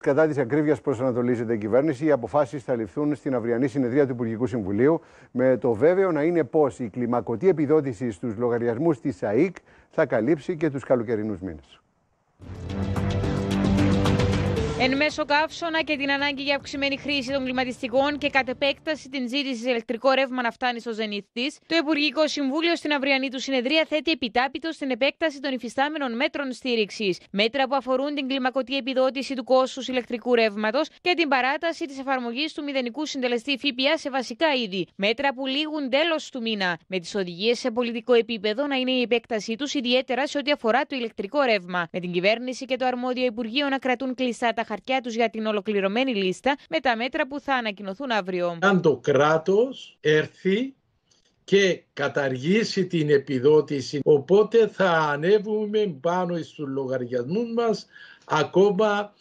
Κατά της ακρίβειας προσανατολίζεται η κυβέρνηση. Οι αποφάσεις θα ληφθούν στην αυριανή συνεδρία του Υπουργικού Συμβουλίου. Με το βέβαιο να είναι πως η κλιμακωτή επιδότηση στους λογαριασμούς της ΑΕΚ θα καλύψει και τους καλοκαιρινούς μήνες. Εν μέσω καύσωνα και την ανάγκη για αυξημένη χρήση των κλιματιστικών και κατ' επέκταση την ζήτηση σε ηλεκτρικό ρεύμα να φτάνει στο ζενή της, το Υπουργικό Συμβούλιο στην αυριανή του συνεδρία θέτει επιτάπητο στην επέκταση των υφιστάμενων μέτρων στήριξης. Μέτρα που αφορούν την κλιμακωτή επιδότηση του κόστους ηλεκτρικού ρεύματος και την παράταση της εφαρμογής του μηδενικού συντελεστή ΦΠΑ σε βασικά είδη. Μέτρα που λήγουν τέλος του μήνα, με τις οδηγίες σε πολιτικό επίπεδο να είναι η επέκτασή τους ιδιαίτερα σε ό,τι αφορά το ηλεκτρικό ρεύμα. Με την κυβέρνηση και το αρμόδιο Υπουργείο να κρατούν κλειστά τα χαρτιά τους για την ολοκληρωμένη λίστα με τα μέτρα που θα ανακοινωθούν αύριο. Αν το κράτος έρθει και καταργήσει την επιδότηση, οπότε θα ανέβουμε πάνω στους λογαριασμούς μας ακόμα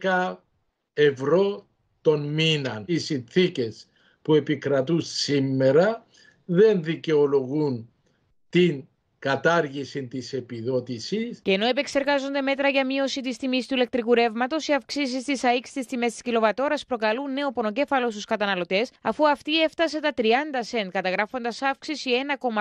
11 ευρώ τον μήνα. Οι συνθήκες που επικρατούν σήμερα δεν δικαιολογούν την κατάργηση της επιδότησης. Και ενώ επεξεργάζονται μέτρα για μείωση της τιμής του ηλεκτρικού ρεύματος, οι αυξήσεις της ΑΕΚ στις τιμές της κιλοβατόρας προκαλούν νέο πονοκέφαλο στους καταναλωτές, αφού αυτή έφτασε τα 30 σεν, καταγράφοντας αύξηση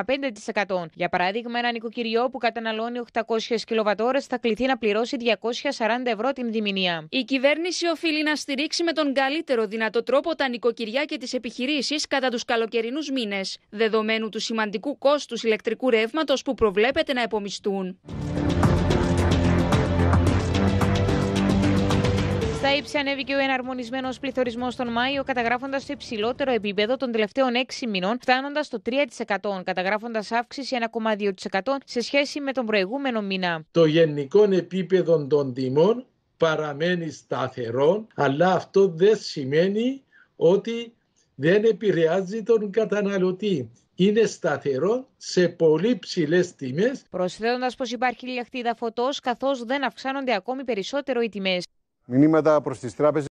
1,5%. Για παράδειγμα, ένα νοικοκυριό που καταναλώνει 800 κιλοβατόρες θα κληθεί να πληρώσει 240 ευρώ την διμηνία. Η κυβέρνηση οφείλει να στηρίξει με τον καλύτερο δυνατό τρόπο τα νοικοκυριά και τις επιχειρήσεις κατά τους καλοκαιρινούς μήνες, δεδομένου του σημαντικού κόστους ηλεκτρικού ρεύματος. που που προβλέπεται να επομιστούν. Στα ύψη ανέβηκε ο εναρμονισμένος πληθωρισμός τον Μάιο, καταγράφοντας το υψηλότερο επίπεδο των τελευταίων 6 μηνών, φτάνοντας το 3%, καταγράφοντας αύξηση 1,2% σε σχέση με τον προηγούμενο μήνα. Το γενικό επίπεδο των τιμών παραμένει σταθερό, αλλά αυτό δεν σημαίνει ότι δεν επηρεάζει τον καταναλωτή είναι σταθερό σε πολύ ψηλές τιμές. Προσθέτοντας πως υπάρχει λιαχτίδα φωτός, καθώς δεν αυξάνονται ακόμη περισσότερο οι τιμές. Μηνύματα προς τις τράπεζες.